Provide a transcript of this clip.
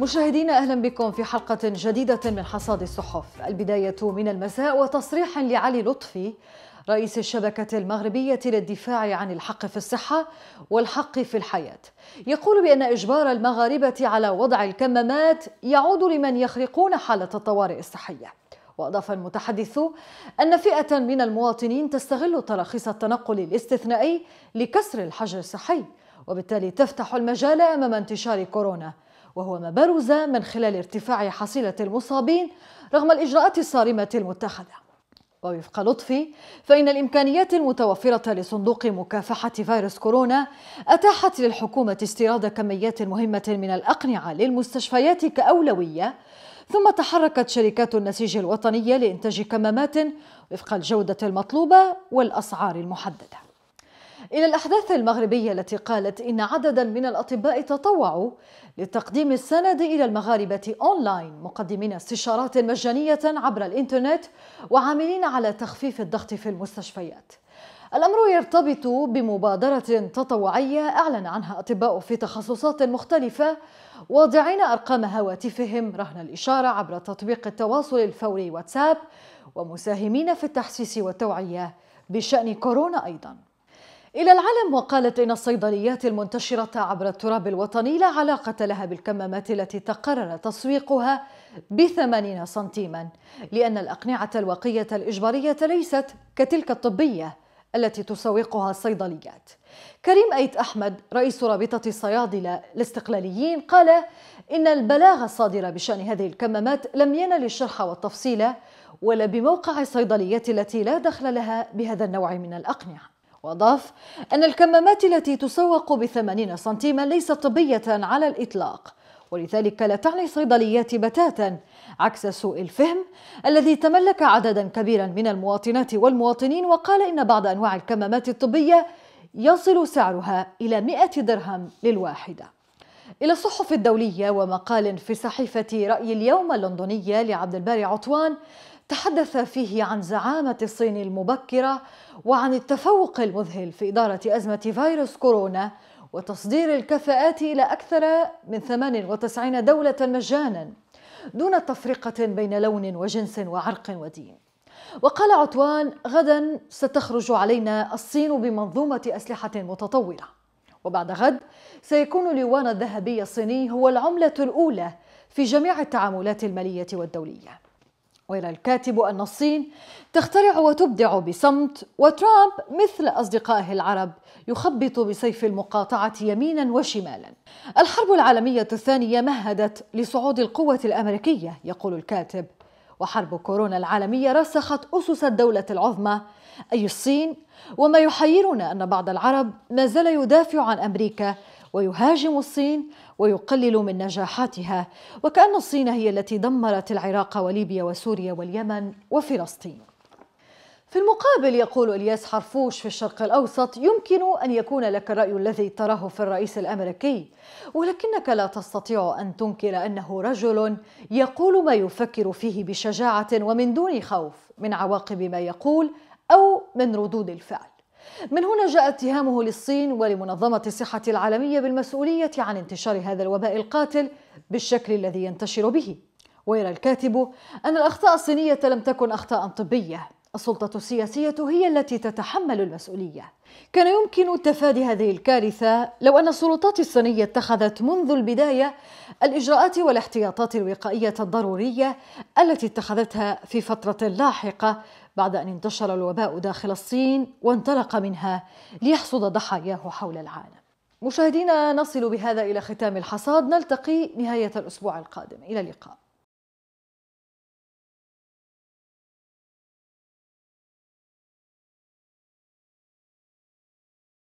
مشاهدينا اهلا بكم في حلقه جديده من حصاد الصحف، البدايه من المساء وتصريح لعلي لطفي رئيس الشبكة المغربية للدفاع عن الحق في الصحة والحق في الحياة يقول بأن إجبار المغاربة على وضع الكمامات يعود لمن يخرقون حالة الطوارئ الصحية وأضاف المتحدث أن فئة من المواطنين تستغل تراخيص التنقل الاستثنائي لكسر الحجر الصحي وبالتالي تفتح المجال أمام انتشار كورونا وهو ما برز من خلال ارتفاع حصيلة المصابين رغم الإجراءات الصارمة المتخذة ووفق لطفي فإن الإمكانيات المتوفرة لصندوق مكافحة فيروس كورونا أتاحت للحكومة استيراد كميات مهمة من الأقنعة للمستشفيات كأولوية ثم تحركت شركات النسيج الوطنية لإنتاج كمامات وفق الجودة المطلوبة والأسعار المحددة إلى الأحداث المغربية التي قالت إن عددا من الأطباء تطوعوا لتقديم السند إلى المغاربة أونلاين مقدمين استشارات مجانية عبر الإنترنت وعاملين على تخفيف الضغط في المستشفيات الأمر يرتبط بمبادرة تطوعية أعلن عنها أطباء في تخصصات مختلفة واضعين أرقام هواتفهم رهن الإشارة عبر تطبيق التواصل الفوري واتساب ومساهمين في التحسيس والتوعية بشأن كورونا أيضاً إلى العلم وقالت إن الصيدليات المنتشرة عبر التراب الوطني لا علاقة لها بالكمامات التي تقرر تسويقها بثمانين سنتيما لأن الأقنعة الوقية الإجبارية ليست كتلك الطبية التي تسوقها الصيدليات كريم أيت أحمد رئيس رابطة الصيادلة الاستقلاليين قال إن البلاغ الصادر بشأن هذه الكمامات لم ينل الشرح والتفصيل ولا بموقع الصيدليات التي لا دخل لها بهذا النوع من الأقنعة وأضاف أن الكمامات التي تسوق بثمانين سنتيما ليست طبية على الإطلاق ولذلك لا تعني الصيدليات بتاتا عكس سوء الفهم الذي تملك عددا كبيرا من المواطنات والمواطنين وقال إن بعض أنواع الكمامات الطبية يصل سعرها إلى 100 درهم للواحدة إلى الصحف الدولية ومقال في صحيفة رأي اليوم اللندنية لعبد الباري عطوان تحدث فيه عن زعامة الصين المبكرة وعن التفوق المذهل في إدارة أزمة فيروس كورونا وتصدير الكفاءات إلى أكثر من 98 دولة مجانا دون تفرقة بين لون وجنس وعرق ودين وقال عطوان غدا ستخرج علينا الصين بمنظومة أسلحة متطورة وبعد غد سيكون اليوان الذهبي الصيني هو العملة الأولى في جميع التعاملات المالية والدولية ويرى الكاتب أن الصين تخترع وتبدع بصمت وترامب مثل أصدقائه العرب يخبط بسيف المقاطعة يمينا وشمالا الحرب العالمية الثانية مهدت لصعود القوة الأمريكية يقول الكاتب وحرب كورونا العالمية رسخت أسس الدولة العظمى أي الصين وما يحيرنا أن بعض العرب ما زال يدافع عن أمريكا ويهاجم الصين ويقلل من نجاحاتها وكأن الصين هي التي دمرت العراق وليبيا وسوريا واليمن وفلسطين في المقابل يقول الياس حرفوش في الشرق الاوسط يمكن ان يكون لك الراي الذي تراه في الرئيس الامريكي ولكنك لا تستطيع ان تنكر انه رجل يقول ما يفكر فيه بشجاعه ومن دون خوف من عواقب ما يقول او من ردود الفعل من هنا جاء اتهامه للصين ولمنظمة الصحة العالمية بالمسؤولية عن انتشار هذا الوباء القاتل بالشكل الذي ينتشر به ويرى الكاتب أن الأخطاء الصينية لم تكن أخطاء طبية السلطة السياسية هي التي تتحمل المسؤولية. كان يمكن تفادي هذه الكارثة لو أن السلطات الصينية اتخذت منذ البداية الإجراءات والاحتياطات الوقائية الضرورية التي اتخذتها في فترة لاحقة بعد أن انتشر الوباء داخل الصين وانطلق منها ليحصد ضحاياه حول العالم مشاهدينا نصل بهذا إلى ختام الحصاد نلتقي نهاية الأسبوع القادم إلى اللقاء